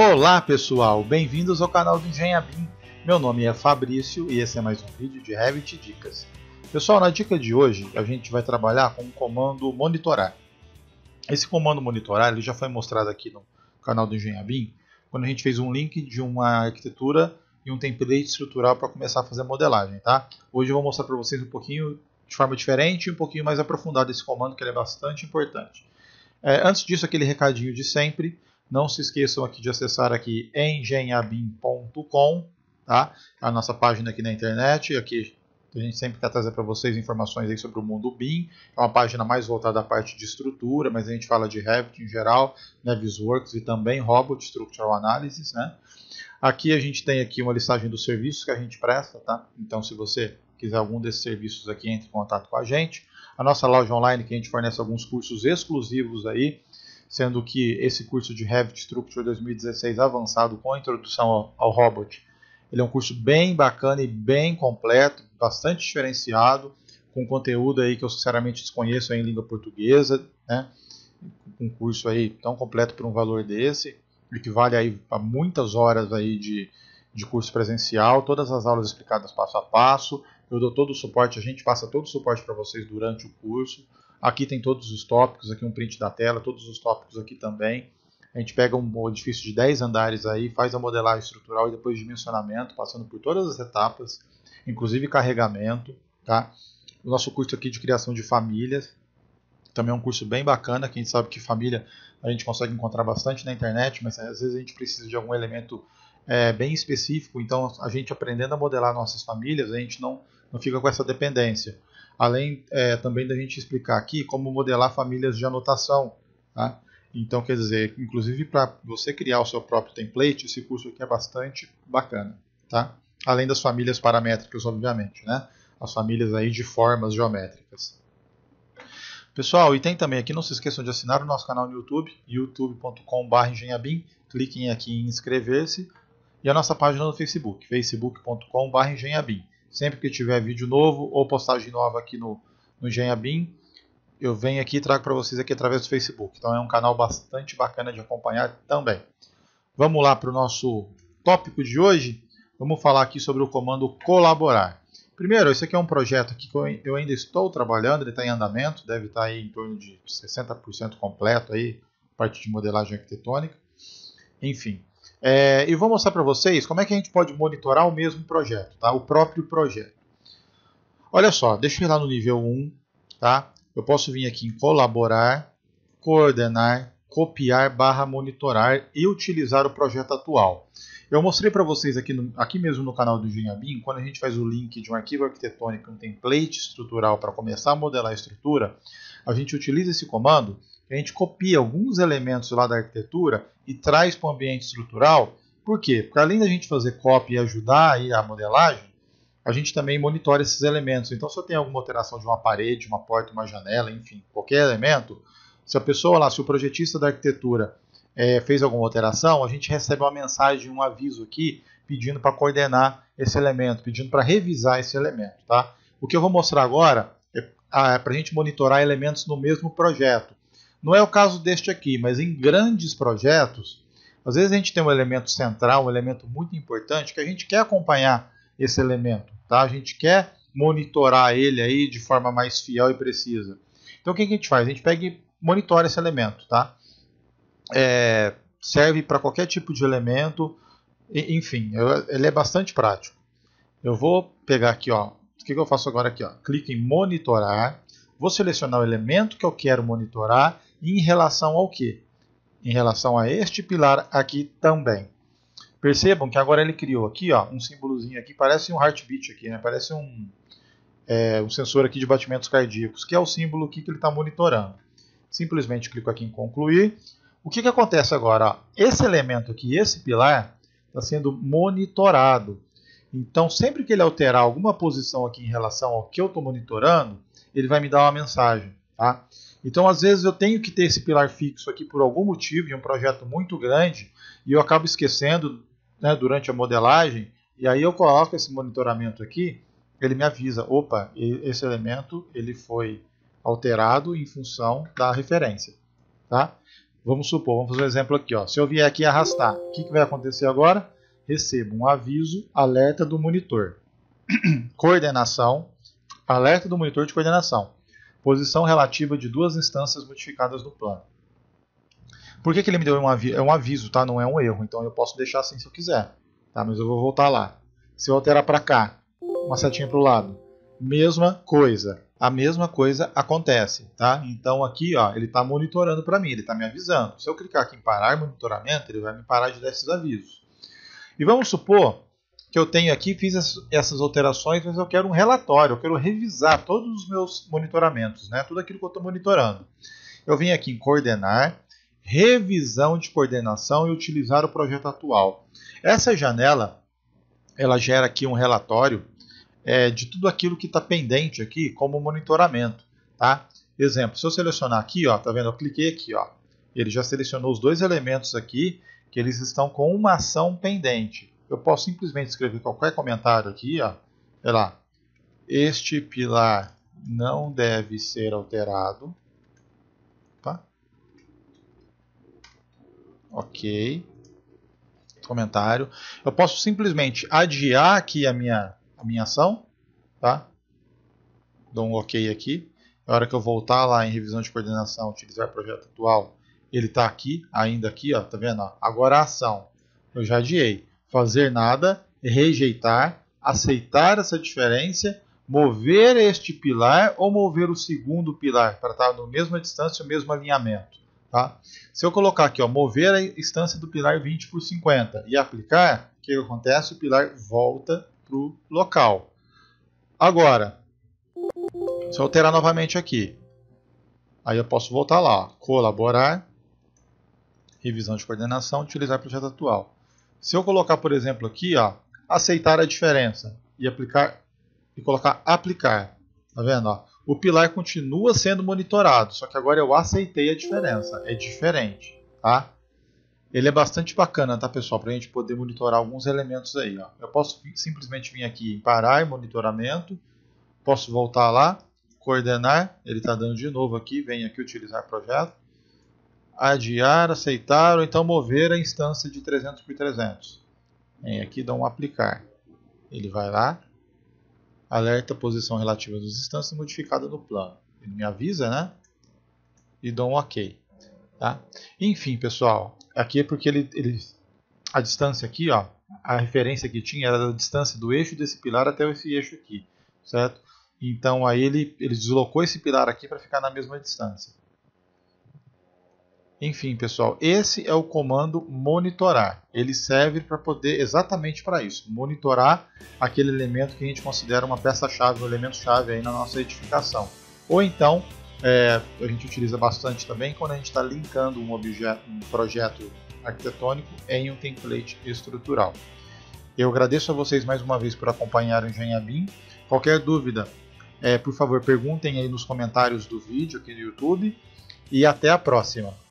Olá pessoal, bem-vindos ao canal do Engenhabim. Meu nome é Fabrício e esse é mais um vídeo de Revit Dicas. Pessoal, na dica de hoje a gente vai trabalhar com o comando monitorar. Esse comando monitorar ele já foi mostrado aqui no canal do Engenhabim, quando a gente fez um link de uma arquitetura e um template estrutural para começar a fazer modelagem, tá? Hoje eu vou mostrar para vocês um pouquinho de forma diferente e um pouquinho mais aprofundado esse comando que ele é bastante importante. É, antes disso, aquele recadinho de sempre. Não se esqueçam aqui de acessar aqui engenhabim.com, tá? A nossa página aqui na internet, aqui a gente sempre quer trazer para vocês informações aí sobre o mundo BIM. É uma página mais voltada à parte de estrutura, mas a gente fala de Revit em geral, né, Visworks e também Robot Structural Analysis, né? Aqui a gente tem aqui uma listagem dos serviços que a gente presta, tá? Então se você quiser algum desses serviços aqui, entre em contato com a gente. A nossa loja online que a gente fornece alguns cursos exclusivos aí sendo que esse curso de Heavy Structure 2016 avançado com a introdução ao, robot, ele é um curso bem bacana e bem completo, bastante diferenciado, com conteúdo aí que eu sinceramente desconheço em língua portuguesa, né? Um curso aí tão completo por um valor desse, equivale aí a muitas horas aí de, de curso presencial, todas as aulas explicadas passo a passo, eu dou todo o suporte, a gente passa todo o suporte para vocês durante o curso. Aqui tem todos os tópicos, aqui um print da tela, todos os tópicos aqui também. A gente pega um edifício de 10 andares aí, faz a modelagem estrutural e depois dimensionamento, passando por todas as etapas, inclusive carregamento, tá? O nosso curso aqui de criação de famílias, também é um curso bem bacana, que a gente sabe que família a gente consegue encontrar bastante na internet, mas às vezes a gente precisa de algum elemento é, bem específico, então a gente aprendendo a modelar nossas famílias, a gente não, não fica com essa dependência além é, também da gente explicar aqui como modelar famílias de anotação. Tá? Então, quer dizer, inclusive para você criar o seu próprio template, esse curso aqui é bastante bacana. Tá? Além das famílias paramétricas, obviamente, né? as famílias aí de formas geométricas. Pessoal, e tem também aqui, não se esqueçam de assinar o nosso canal no YouTube, youtube.com.br engenhabim, cliquem aqui em inscrever-se, e a nossa página no Facebook, facebook.com.br engenhabim. Sempre que tiver vídeo novo ou postagem nova aqui no, no Genhabim, eu venho aqui e trago para vocês aqui através do Facebook. Então é um canal bastante bacana de acompanhar também. Vamos lá para o nosso tópico de hoje. Vamos falar aqui sobre o comando colaborar. Primeiro, esse aqui é um projeto que eu ainda estou trabalhando, ele está em andamento, deve estar tá aí em torno de 60% completo aí, parte de modelagem arquitetônica. Enfim, é, e vou mostrar para vocês como é que a gente pode monitorar o mesmo projeto, tá? o próprio projeto. Olha só, deixa eu ir lá no nível 1, tá? eu posso vir aqui em colaborar, coordenar, copiar barra monitorar e utilizar o projeto atual. Eu mostrei para vocês aqui, no, aqui mesmo no canal do Engenhabim, quando a gente faz o link de um arquivo arquitetônico, um template estrutural para começar a modelar a estrutura, a gente utiliza esse comando a gente copia alguns elementos lá da arquitetura e traz para o ambiente estrutural. Por quê? Porque além da gente fazer cópia e ajudar aí a modelagem, a gente também monitora esses elementos. Então, se eu tenho alguma alteração de uma parede, uma porta, uma janela, enfim, qualquer elemento, se a pessoa lá, se o projetista da arquitetura é, fez alguma alteração, a gente recebe uma mensagem, um aviso aqui, pedindo para coordenar esse elemento, pedindo para revisar esse elemento. Tá? O que eu vou mostrar agora é, ah, é para a gente monitorar elementos no mesmo projeto. Não é o caso deste aqui, mas em grandes projetos, às vezes a gente tem um elemento central, um elemento muito importante, que a gente quer acompanhar esse elemento. Tá? A gente quer monitorar ele aí de forma mais fiel e precisa. Então o que a gente faz? A gente pega e monitora esse elemento. Tá? É, serve para qualquer tipo de elemento, enfim, eu, ele é bastante prático. Eu vou pegar aqui, ó, o que, que eu faço agora aqui? Ó? Clique em monitorar, vou selecionar o elemento que eu quero monitorar em relação ao que? Em relação a este pilar aqui também. Percebam que agora ele criou aqui ó, um símbolozinho aqui, parece um heartbeat aqui, né? parece um, é, um sensor aqui de batimentos cardíacos, que é o símbolo aqui que ele está monitorando. Simplesmente clico aqui em concluir. O que, que acontece agora? esse elemento aqui, esse pilar, está sendo monitorado. Então, sempre que ele alterar alguma posição aqui em relação ao que eu estou monitorando, ele vai me dar uma mensagem. Tá? Então, às vezes, eu tenho que ter esse pilar fixo aqui por algum motivo, em um projeto muito grande, e eu acabo esquecendo né, durante a modelagem, e aí eu coloco esse monitoramento aqui, ele me avisa, opa, esse elemento ele foi alterado em função da referência. Tá? Vamos supor, vamos fazer um exemplo aqui. Ó. Se eu vier aqui arrastar, o que, que vai acontecer agora? Recebo um aviso, alerta do monitor. coordenação, alerta do monitor de coordenação posição relativa de duas instâncias modificadas no plano. Por que, que ele me deu um aviso? É um aviso, tá? não é um erro, então eu posso deixar assim se eu quiser, tá? mas eu vou voltar lá. Se eu alterar para cá, uma setinha para o lado, mesma coisa, a mesma coisa acontece. Tá? Então aqui ó, ele está monitorando para mim, ele está me avisando. Se eu clicar aqui em parar monitoramento, ele vai me parar de dar esses avisos. E vamos supor que eu tenho aqui, fiz essas alterações, mas eu quero um relatório, eu quero revisar todos os meus monitoramentos, né? tudo aquilo que eu estou monitorando. Eu vim aqui em coordenar, revisão de coordenação e utilizar o projeto atual. Essa janela, ela gera aqui um relatório é, de tudo aquilo que está pendente aqui como monitoramento. Tá? Exemplo, se eu selecionar aqui, ó, tá vendo? Eu cliquei aqui, ó, ele já selecionou os dois elementos aqui que eles estão com uma ação pendente eu posso simplesmente escrever qualquer comentário aqui, ó, sei lá, este pilar não deve ser alterado, tá? Ok, comentário. Eu posso simplesmente adiar aqui a minha, a minha ação, tá? Dou um ok aqui. Na hora que eu voltar lá em revisão de coordenação, utilizar projeto atual, ele está aqui, ainda aqui, ó, tá vendo? Ó? Agora a ação, eu já adiei fazer nada, rejeitar, aceitar essa diferença, mover este pilar ou mover o segundo pilar para estar na mesma distância, o mesmo alinhamento. Tá? Se eu colocar aqui, ó, mover a instância do pilar 20 por 50 e aplicar, o que acontece? O pilar volta para o local. Agora, se eu alterar novamente aqui, aí eu posso voltar lá, ó, colaborar, revisão de coordenação, utilizar projeto atual. Se eu colocar, por exemplo, aqui, ó, aceitar a diferença e aplicar e colocar aplicar, tá vendo? Ó? O pilar continua sendo monitorado, só que agora eu aceitei a diferença, é diferente, tá? Ele é bastante bacana, tá, pessoal, para a gente poder monitorar alguns elementos aí. Ó. Eu posso simplesmente vir aqui em parar, monitoramento, posso voltar lá, coordenar, ele está dando de novo aqui, vem aqui utilizar projeto adiar, aceitar ou então mover a instância de 300 por 300. E aqui dá um aplicar. Ele vai lá, alerta a posição relativa das instâncias modificada no plano. Ele me avisa, né? E dou um OK. Tá? Enfim, pessoal, aqui é porque ele, ele, a distância aqui, ó, a referência que tinha era a distância do eixo desse pilar até esse eixo aqui, certo? Então aí ele, ele deslocou esse pilar aqui para ficar na mesma distância. Enfim, pessoal, esse é o comando monitorar. Ele serve para poder exatamente para isso, monitorar aquele elemento que a gente considera uma peça-chave, um elemento-chave aí na nossa edificação. Ou então, é, a gente utiliza bastante também quando a gente está linkando um, objeto, um projeto arquitetônico em um template estrutural. Eu agradeço a vocês mais uma vez por acompanhar o Engenharia BIM. Qualquer dúvida, é, por favor, perguntem aí nos comentários do vídeo aqui no YouTube. E até a próxima!